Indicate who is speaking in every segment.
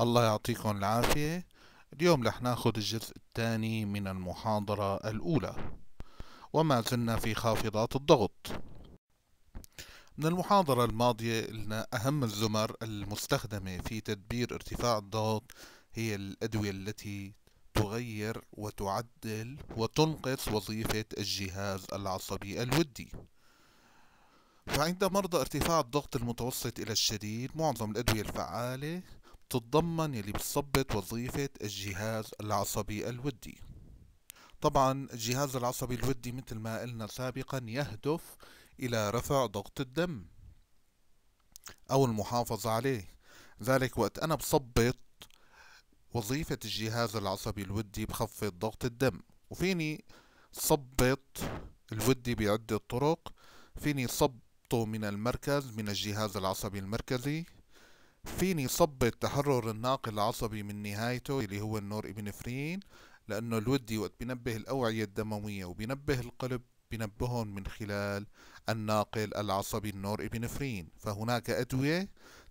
Speaker 1: الله يعطيكم العافية اليوم رح ناخد الجزء الثاني من المحاضرة الأولى وما زلنا في خافضات الضغط من المحاضرة الماضية قلنا أهم الزمر المستخدمة في تدبير ارتفاع الضغط هي الأدوية التي تغير وتعدل وتنقص وظيفة الجهاز العصبي الودي فعند مرضى ارتفاع الضغط المتوسط إلى الشديد معظم الأدوية الفعالة بتتضمن يلي بتثبت وظيفة الجهاز العصبي الودي طبعا الجهاز العصبي الودي مثل ما قلنا سابقا يهدف إلى رفع ضغط الدم أو المحافظة عليه ذلك وقت أنا بثبت وظيفة الجهاز العصبي الودي بخفض ضغط الدم وفيني ثبت الودي بعدة طرق فيني ثبته من المركز من الجهاز العصبي المركزي فيني صب التحرر الناقل العصبي من نهايته اللي هو النور ابنفرين لأنه الودي وقت بنبه الأوعية الدموية وبنبه القلب بنبههم من خلال الناقل العصبي النور ابنفرين فهناك أدوية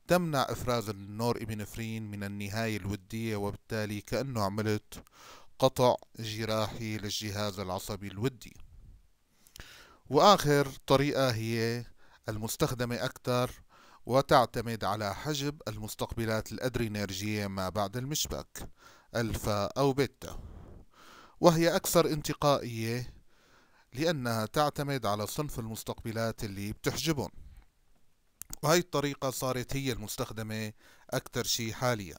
Speaker 1: تمنع إفراز النور ابنفرين من النهاية الودية وبالتالي كأنه عملت قطع جراحي للجهاز العصبي الودي وآخر طريقة هي المستخدمة أكثر وتعتمد على حجب المستقبلات الأدرينرجية ما بعد المشبك ألفا أو بيتا وهي أكثر انتقائية لأنها تعتمد على صنف المستقبلات اللي بتحجبهم وهي الطريقة صارت هي المستخدمة أكثر شيء حاليا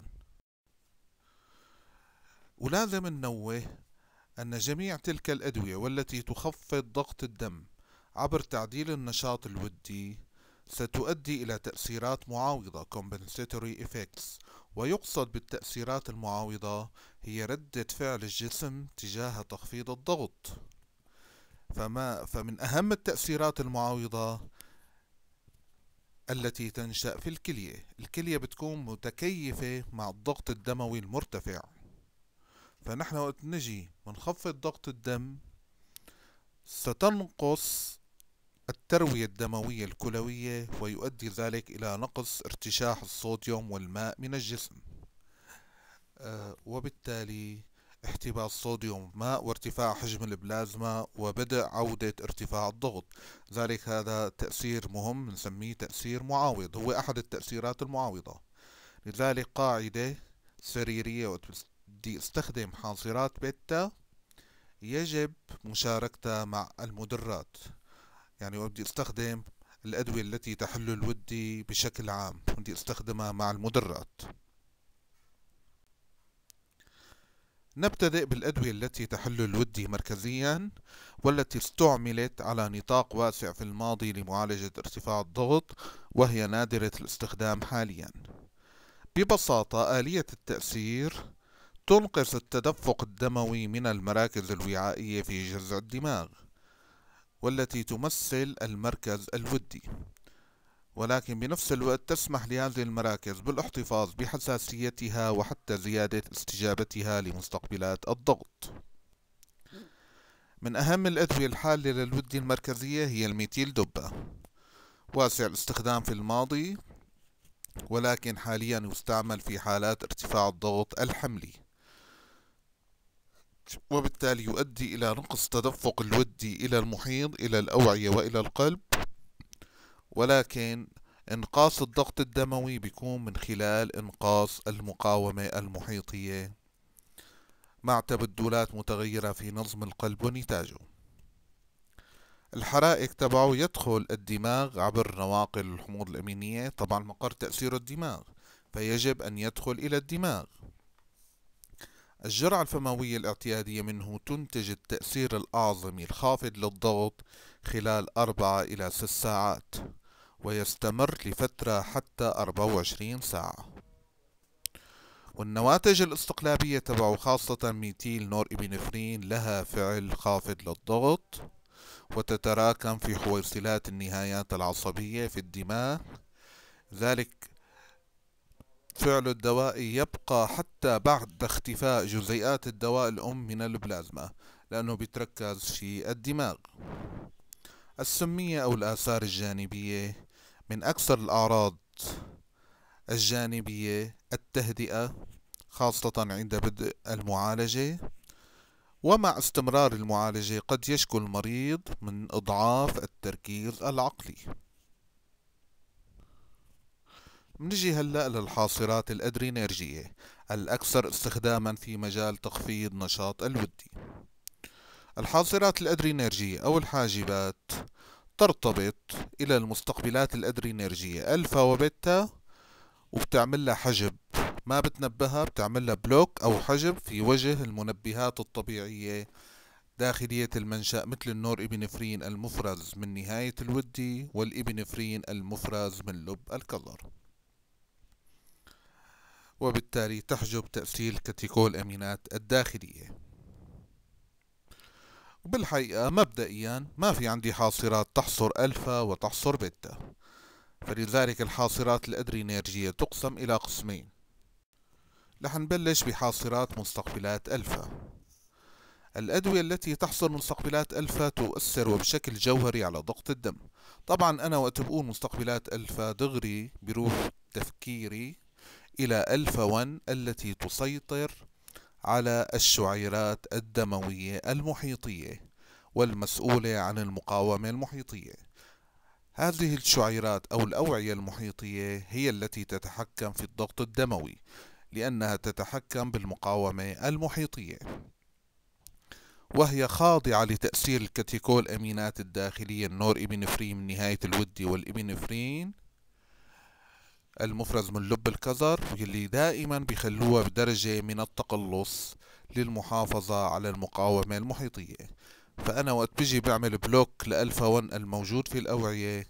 Speaker 1: ولازم ننوه أن جميع تلك الأدوية والتي تخفض ضغط الدم عبر تعديل النشاط الودي ستؤدي إلى تأثيرات معاوضة compensatory effects ويقصد بالتأثيرات المعاوضة هي ردة فعل الجسم تجاه تخفيض الضغط فما فمن أهم التأثيرات المعاوضة التي تنشأ في الكلية الكلية بتكون متكيفة مع الضغط الدموي المرتفع فنحن وقت نجي منخفض ضغط الدم ستنقص التروية الدموية الكلوية ويؤدي ذلك إلى نقص ارتشاح الصوديوم والماء من الجسم آه، وبالتالي احتباس صوديوم ماء وارتفاع حجم البلازما وبدء عودة ارتفاع الضغط ذلك هذا تأثير مهم نسميه تأثير معاوض هو أحد التأثيرات المعاوضة لذلك قاعدة سريرية بدي استخدم حاصرات بيتا يجب مشاركتها مع المدرات يعني بدي استخدم الأدوية التي تحل الودي بشكل عام بدي استخدمها مع المدرات نبتدئ بالأدوية التي تحل الودي مركزيا والتي استعملت على نطاق واسع في الماضي لمعالجة ارتفاع الضغط وهي نادرة الاستخدام حاليا ببساطة آلية التأثير تنقص التدفق الدموي من المراكز الوعائية في جذع الدماغ والتي تمثل المركز الودي ولكن بنفس الوقت تسمح لهذه المراكز بالاحتفاظ بحساسيتها وحتى زيادة استجابتها لمستقبلات الضغط من أهم الأدوية الحالة للودي المركزية هي الميتيل دوبا واسع الاستخدام في الماضي ولكن حاليا يستعمل في حالات ارتفاع الضغط الحملي وبالتالي يؤدي إلى نقص تدفق الودي إلى المحيط إلى الأوعية وإلى القلب ولكن إنقاص الضغط الدموي بيكون من خلال إنقاص المقاومة المحيطية مع تبدلات متغيرة في نظم القلب ونتاجه الحرائق تبعه يدخل الدماغ عبر نواقل الحموض الأمينية طبعا مقر تأثير الدماغ فيجب أن يدخل إلى الدماغ الجرعة الفموية الاعتيادية منه تنتج التأثير الأعظم الخافض للضغط خلال أربعة إلى ست ساعات ويستمر لفترة حتى 24 ساعة والنواتج الاستقلابية تبعه خاصة ميتيل نور إبنفرين لها فعل خافض للضغط وتتراكم في حويصلات النهايات العصبية في الدماغ ذلك فعل الدواء يبقى حتى بعد اختفاء جزيئات الدواء الأم من البلازما لأنه بيتركز في الدماغ السمية أو الآثار الجانبية من أكثر الأعراض الجانبية التهدئة خاصة عند بدء المعالجة ومع استمرار المعالجة قد يشكو المريض من إضعاف التركيز العقلي منجي هلأ للحاصرات الأدرينرجية الأكثر استخداما في مجال تخفيض نشاط الودي الحاصرات الأدرينرجية أو الحاجبات ترتبط إلى المستقبلات الأدرينرجية ألفا وبيتا وبتعمل لها حجب ما بتنبهها بتعمل لها بلوك أو حجب في وجه المنبهات الطبيعية داخلية المنشأ مثل النور إبنفرين المفرز من نهاية الودي والإبنفرين المفرز من لب الكظر وبالتالي تحجب تأثير كاتيكول أمينات الداخلية وبالحقيقة مبدئيا ما في عندي حاصرات تحصر ألفا وتحصر بيتا فلذلك الحاصرات الأدرينيرجية تقسم إلى قسمين رح نبلش بحاصرات مستقبلات ألفا الأدوية التي تحصر مستقبلات ألفا تؤثر وبشكل جوهري على ضغط الدم طبعا أنا وقت بقول مستقبلات ألفا دغري بروح تفكيري إلى ألفا 1 التي تسيطر على الشعيرات الدموية المحيطية والمسؤولة عن المقاومة المحيطية هذه الشعيرات أو الأوعية المحيطية هي التي تتحكم في الضغط الدموي لأنها تتحكم بالمقاومة المحيطية وهي خاضعة لتأثير الكاتيكول أمينات الداخلية النور إبنفرين من نهاية الودي والإبنفرين المفرز من لب الكزر واللي دائما بيخلوها بدرجة من التقلص للمحافظة على المقاومة المحيطية فأنا وقت بيجي بعمل بلوك لألفا ون الموجود في الأوعية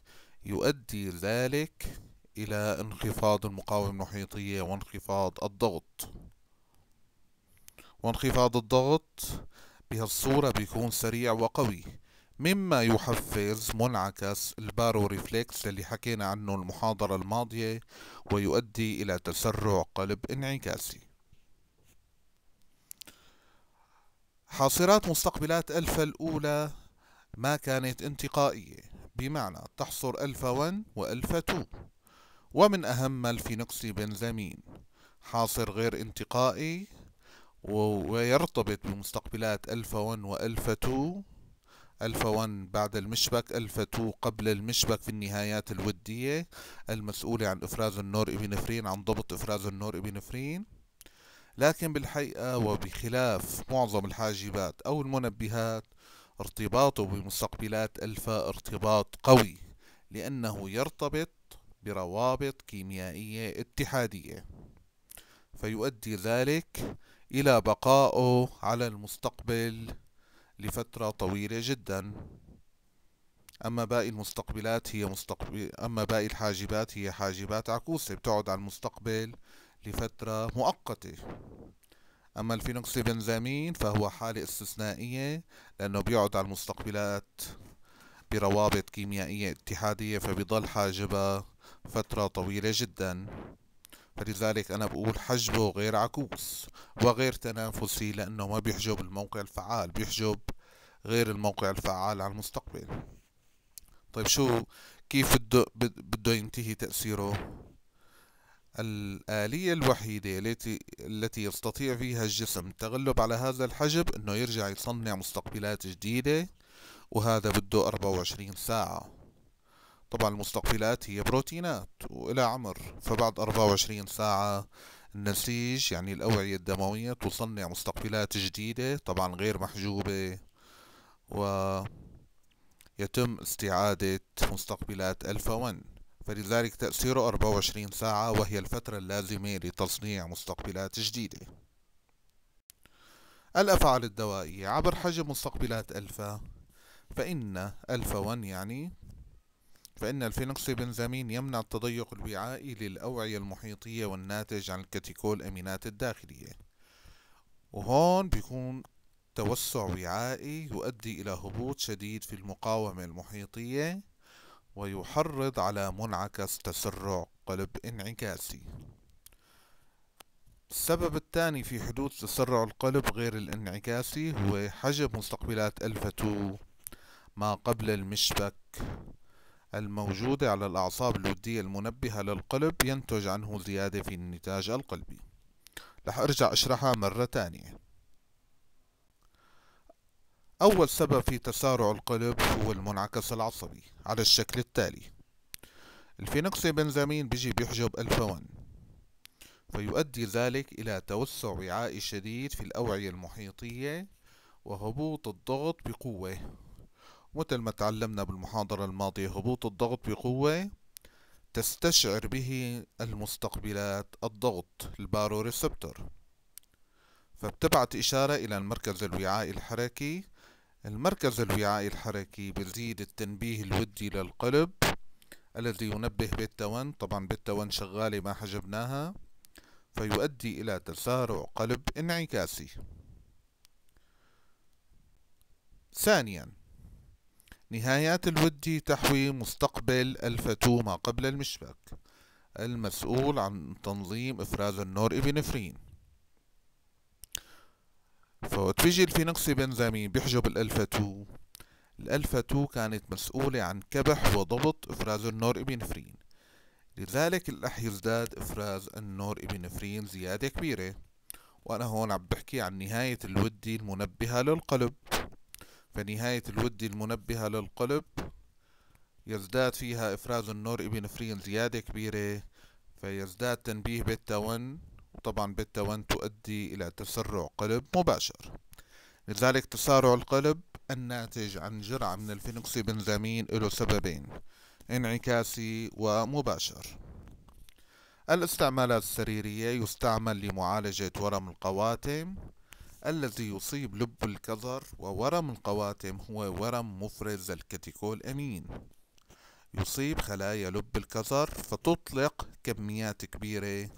Speaker 1: يؤدي ذلك إلى انخفاض المقاومة المحيطية وانخفاض الضغط وانخفاض الضغط بهالصورة بيكون سريع وقوي مما يحفز منعكس البارو ريفلكس اللي حكينا عنه المحاضرة الماضية ويؤدي إلى تسرع قلب انعكاسي حاصرات مستقبلات ألفا الأولى ما كانت انتقائية بمعنى تحصر ألفا 1 وألفا 2 ومن أهم الفينوكسي بنزامين حاصر غير انتقائي ويرتبط بمستقبلات ألفا 1 وألفا 2 ألفا 1 بعد المشبك ألفا 2 قبل المشبك في النهايات الودية المسؤولة عن إفراز النور إبنفرين عن ضبط إفراز النور إبنفرين لكن بالحقيقة وبخلاف معظم الحاجبات أو المنبهات ارتباطه بمستقبلات ألفا ارتباط قوي لأنه يرتبط بروابط كيميائية اتحادية فيؤدي ذلك إلى بقائه على المستقبل لفترة طويلة جدا أما باقي المستقبلات هي مستقبل أما باقي الحاجبات هي حاجبات عكوسة بتقعد على المستقبل لفترة مؤقتة أما بنزامين فهو حالة استثنائية لأنه بيقعد على المستقبلات بروابط كيميائية اتحادية فبيضل حاجبة فترة طويلة جدا فلذلك أنا بقول حجبه غير عكوس وغير تنافسي لأنه ما بيحجب الموقع الفعال بيحجب غير الموقع الفعال على المستقبل طيب شو كيف بده ينتهي تأثيره الآلية الوحيدة التي التي يستطيع فيها الجسم التغلب على هذا الحجب أنه يرجع يصنع مستقبلات جديدة وهذا بده 24 ساعة طبعا المستقبلات هي بروتينات وإلى عمر فبعد 24 ساعة النسيج يعني الأوعية الدموية تصنع مستقبلات جديدة طبعا غير محجوبة ويتم استعادة مستقبلات ألفا 1 فلذلك تأثيره 24 ساعة وهي الفترة اللازمة لتصنيع مستقبلات جديدة الأفعال الدوائية عبر حجم مستقبلات ألفا فإن ألفا 1 يعني فإن الفينكس بنزامين يمنع التضيق الوعائي للأوعية المحيطية والناتج عن الكاتيكول أمينات الداخلية وهون بيكون توسع وعائي يؤدي إلى هبوط شديد في المقاومة المحيطية ويحرض على منعكس تسرع قلب انعكاسي السبب الثاني في حدوث تسرع القلب غير الانعكاسي هو حجب مستقبلات ألفا 2 ما قبل المشبك الموجودة على الأعصاب الودية المنبهة للقلب ينتج عنه زيادة في النتاج القلبي رح أرجع أشرحها مرة تانية أول سبب في تسارع القلب هو المنعكس العصبي على الشكل التالي بنزامين بيجي بيحجب الفون فيؤدي ذلك إلى توسع وعائي شديد في الأوعية المحيطية وهبوط الضغط بقوة مثل ما تعلمنا بالمحاضرة الماضية هبوط الضغط بقوة تستشعر به المستقبلات الضغط الباروريسبتور فبتبعت إشارة إلى المركز الوعائي الحركي المركز الوعائي الحركي بزيد التنبيه الودي للقلب الذي ينبه بيتا 1 طبعا بيتا 1 شغالة ما حجبناها فيؤدي إلى تسارع قلب انعكاسي ثانيا نهايات الودي تحوي مستقبل ما قبل المشبك المسؤول عن تنظيم إفراز النور إبنفرين فوتفيجل في نقص بنزامين بيحجب الألفا 2 الألفا 2 كانت مسؤولة عن كبح وضبط إفراز النور إبنفرين لذلك الأح يزداد إفراز النور إبنفرين زيادة كبيرة وأنا هون عم بحكي عن نهاية الودي المنبهة للقلب فنهاية الود المنبهة للقلب يزداد فيها إفراز النور إبنفرين زيادة كبيرة فيزداد تنبيه بيتا 1 وطبعا بيتا 1 تؤدي إلى تسرع قلب مباشر لذلك تسارع القلب الناتج عن جرعة من الفينوكسيبنزامين له سببين انعكاسي ومباشر الاستعمالات السريرية يستعمل لمعالجة ورم القواتم الذي يصيب لب الكظر وورم القواتم هو ورم مفرز الكتيكول أمين يصيب خلايا لب الكظر فتطلق كميات كبيرة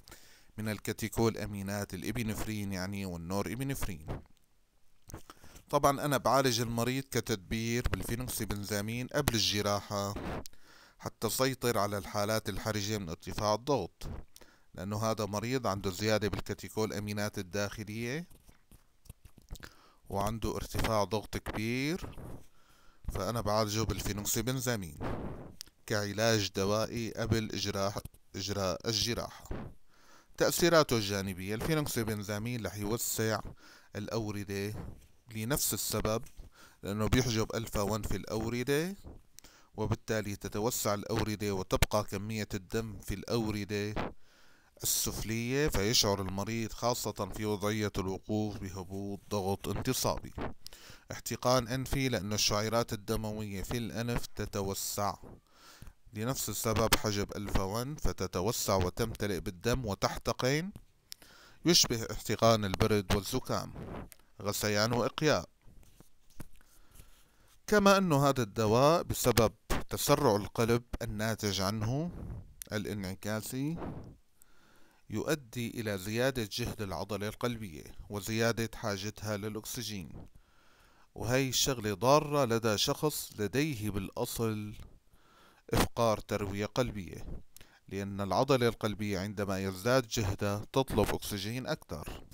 Speaker 1: من الكتيكول أمينات الإبنفرين يعني والنور إبنفرين طبعا أنا بعالج المريض كتدبير بالفينوكسي قبل الجراحة حتى سيطر على الحالات الحرجة من ارتفاع الضغط لأنه هذا مريض عنده زيادة بالكتيكول أمينات الداخلية وعنده ارتفاع ضغط كبير فأنا بعالجه بالفينوكسيبنزامين كعلاج دوائي قبل إجراء إجراء الجراحة تأثيراته الجانبية الفينوكسيبنزامين رح يوسع الأوردة لنفس السبب لأنه بيحجب ألفا 1 في الأوردة وبالتالي تتوسع الأوردة وتبقى كمية الدم في الأوردة السفلية فيشعر المريض خاصة في وضعية الوقوف بهبوط ضغط انتصابي احتقان أنفي لأن الشعيرات الدموية في الأنف تتوسع لنفس السبب حجب الفون فتتوسع وتمتلئ بالدم وتحتقن يشبه احتقان البرد والزكام غثيان وإقياء كما أن هذا الدواء بسبب تسرع القلب الناتج عنه الانعكاسي يؤدي إلى زيادة جهد العضلة القلبية وزيادة حاجتها للأكسجين وهي الشغلة ضارة لدى شخص لديه بالأصل إفقار تروية قلبية لأن العضلة القلبية عندما يزداد جهدها تطلب أكسجين أكثر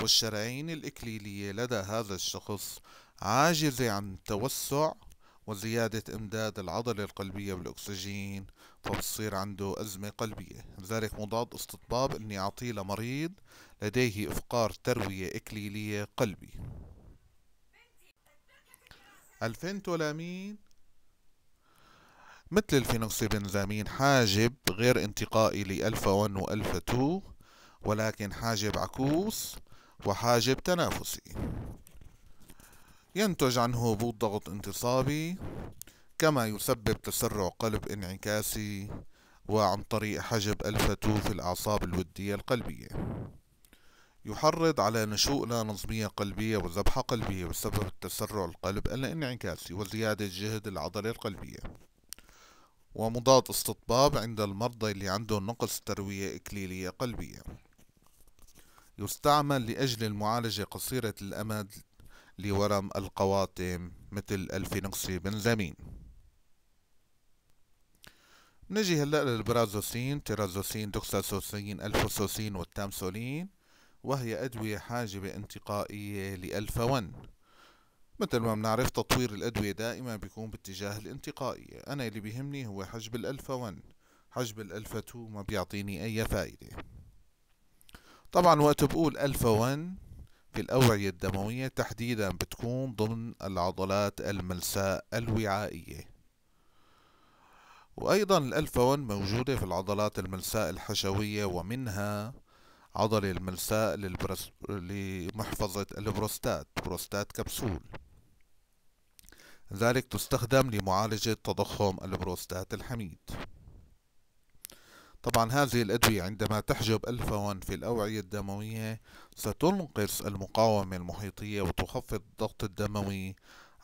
Speaker 1: والشرايين الإكليلية لدى هذا الشخص عاجزة عن توسع وزيادة إمداد العضلة القلبية بالأكسجين فبصير عنده أزمة قلبية لذلك مضاد استطباب أني أعطيه لمريض لديه إفقار تروية إكليلية قلبي الفنتولامين مثل الفينوكسيبنزامين حاجب غير انتقائي لألفا 1 وألفا 2 ولكن حاجب عكوس وحاجب تنافسي ينتج عنه هبوط ضغط انتصابي كما يسبب تسرع قلب انعكاسي وعن طريق حجب الفتو في الأعصاب الودية القلبية يحرض على نشوء لا نظمية قلبية وذبحة قلبية بسبب تسرع القلب الانعكاسي وزيادة جهد العضلة القلبية ومضاد استطباب عند المرضى اللي عندهم نقص تروية إكليلية قلبية يستعمل لأجل المعالجة قصيرة الأمد لورم القواتم مثل الفينوكسي بنزامين نجي هلا للبرازوسين تيرازوسين دوكساسوسين الفوسوسين والتامسولين وهي أدوية حاجبة انتقائية لألفا 1 مثل ما بنعرف تطوير الأدوية دائما بيكون باتجاه الانتقائية أنا اللي بيهمني هو حجب الألفا 1 حجب الألفا 2 ما بيعطيني أي فائدة طبعا وقت بقول ألفا 1 في الأوعية الدموية تحديدا بتكون ضمن العضلات الملساء الوعائية وأيضا الألفون موجودة في العضلات الملساء الحشوية ومنها عضلة الملساء للبرس... لمحفظة البروستات بروستات كبسول ذلك تستخدم لمعالجة تضخم البروستات الحميد طبعا هذه الأدوية عندما تحجب ألفون في الأوعية الدموية ستنقص المقاومة المحيطية وتخفض الضغط الدموي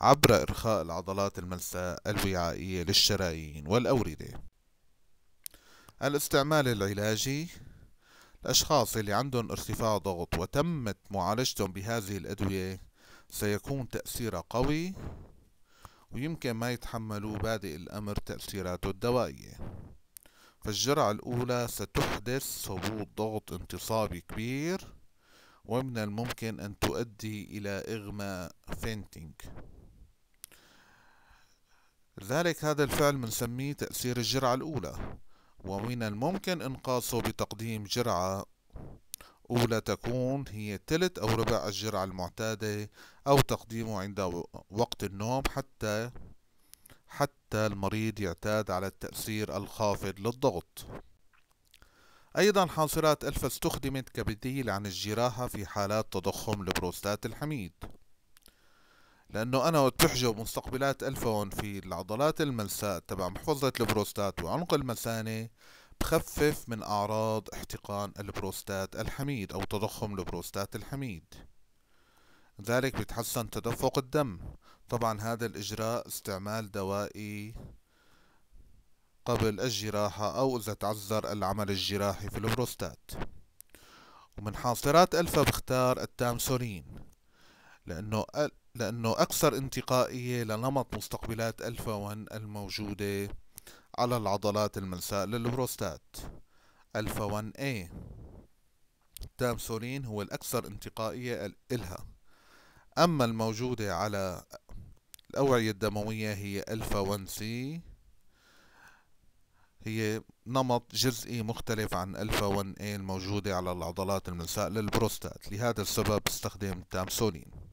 Speaker 1: عبر إرخاء العضلات الملساء الوعائية للشرايين والأوردة الاستعمال العلاجي الأشخاص اللي عندهم ارتفاع ضغط وتمت معالجتهم بهذه الأدوية سيكون تأثيرها قوي ويمكن ما يتحملوا بادئ الأمر تأثيراته الدوائية فالجرعة الأولى ستحدث هبوط ضغط انتصابي كبير ومن الممكن أن تؤدي إلى إغماء فينتينج لذلك هذا الفعل بنسميه تأثير الجرعة الأولى ومن الممكن إنقاصه بتقديم جرعة أولى تكون هي تلت أو ربع الجرعة المعتادة أو تقديمه عند وقت النوم حتى حتى المريض يعتاد على التأثير الخافض للضغط أيضا حاصرات ألفا استخدمت كبديل عن الجراحة في حالات تضخم البروستات الحميد لأنه أنا تحجب مستقبلات ألفون في العضلات الملساء تبع محفظة البروستات وعنق المثانة بخفف من أعراض احتقان البروستات الحميد أو تضخم البروستات الحميد ذلك بتحسن تدفق الدم طبعا هذا الإجراء استعمال دوائي قبل الجراحة أو إذا تعذر العمل الجراحي في البروستات ومن حاصرات ألفا بختار التامسولين لأنه لأنه أكثر انتقائية لنمط مستقبلات ألفا 1 الموجودة على العضلات الملساء للبروستات ألفا 1 A التامسولين هو الأكثر انتقائية إلها أما الموجودة على الأوعية الدموية هي ألفا 1 C هي نمط جزئي مختلف عن ألفا 1 A الموجودة على العضلات الملساء للبروستات لهذا السبب استخدم التامسولين